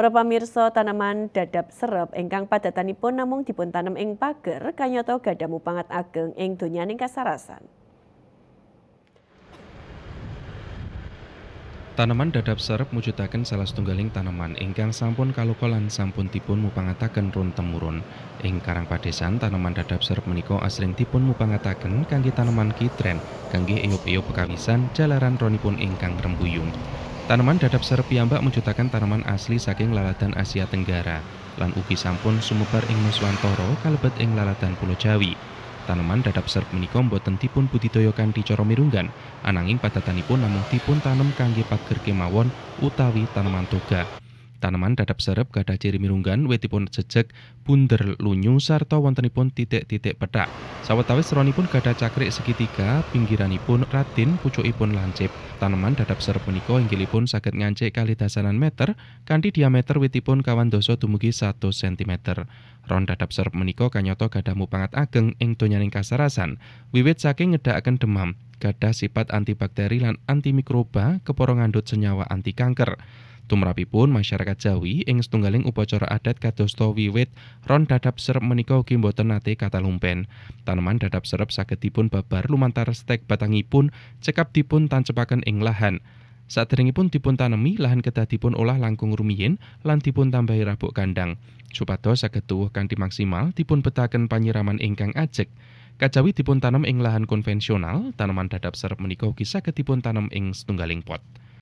Para pamirsa tanaman dadap serep ingkang padatanipun namung dipun tanam ing pager kanyata gadamu mupangat ageng ing donyaning kasarasan. Tanaman dadap serep mujudaken salah setunggaling tanaman ingkang sampun kalukolan sampun dipun mupangataken run temurun. Ing Karang Padesan tanaman dadap serep menika asring dipun mupangataken kangge tanaman kitren kangge eyup-eyup pekawisan jalaran ronipun ingkang rembuyung. Tanaman dadap serep piyambak menciptakan tanaman asli saking lalatan Asia Tenggara. Lan ugi sampun sumebar ing Nuswantoro kalebet ing lalatan Pulau Jawi. Tanaman dadap serep menika boten dipun budidaya kanthi cara mirunggan, ananging padatanipun namung dipun tanem kangge pager kemawon utawi tanaman toga. Tanaman dadap serep gadah ciri mirunggan wetipun jejek, bunder lunyu sarta wontenipun titik-titik pedak. Sawetawis pun gadah cakrik segitiga, pinggiranipun pucuk pucukipun lancip. Tanaman dadap serep menika pun sakit ngancik kali dasanan meter kanti diameter wetipun kawan doso dumugi 1 cm. Ron dadap serep meniko kanyoto gadah mupangat ageng ing donyaning kasarasan, wiwit saking ngedakaken demam, gadah sifat antibakteri lan antimikroba keporo ngandhut senyawa anti kanker. Tumrapipun masyarakat Jawi ing setunggaling upacara adat kadosta wiwit ron dadap serep menika ugi boten nate lumpen. Tanaman dadap serep saged dipun babar lumantar stek batangipun cekap dipun tancepaken ing lahan. pun dipun tanami lahan kedah dipun olah langkung rumiyin lan dipun tambahi rabuk kandang. Supados saged tuwuh kanthi maksimal dipun betaken panyiraman ingkang ajek. Kajawi dipun tanam ing lahan konvensional, tanaman dadap serep menika ugi saged dipun tanam ing setunggaling pot.